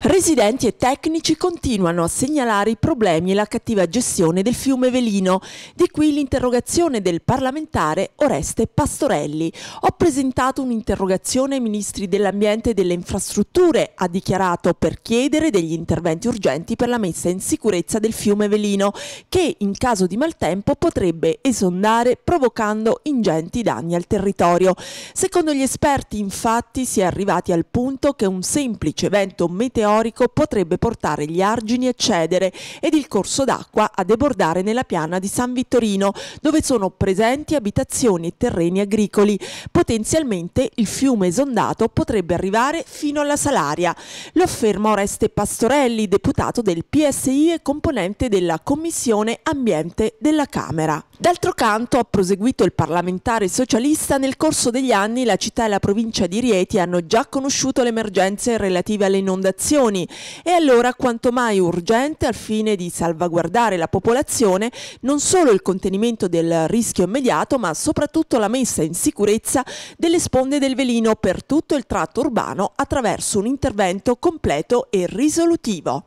Residenti e tecnici continuano a segnalare i problemi e la cattiva gestione del fiume Velino, di qui l'interrogazione del parlamentare Oreste Pastorelli. Ho presentato un'interrogazione ai ministri dell'Ambiente e delle Infrastrutture, ha dichiarato, per chiedere degli interventi urgenti per la messa in sicurezza del fiume Velino, che in caso di maltempo potrebbe esondare provocando ingenti danni al territorio. Secondo gli esperti, infatti, si è arrivati al punto che un semplice evento meteorologico storico potrebbe portare gli argini a cedere ed il corso d'acqua a debordare nella piana di San Vittorino, dove sono presenti abitazioni e terreni agricoli. Potenzialmente il fiume esondato potrebbe arrivare fino alla Salaria. Lo afferma Oreste Pastorelli, deputato del PSI e componente della Commissione Ambiente della Camera. D'altro canto, ha proseguito il parlamentare socialista, nel corso degli anni la città e la provincia di Rieti hanno già conosciuto le emergenze relative alle inondazioni condizioni e allora quanto mai urgente al fine di salvaguardare la popolazione non solo il contenimento del rischio immediato ma soprattutto la messa in sicurezza delle sponde del velino per tutto il tratto urbano attraverso un intervento completo e risolutivo.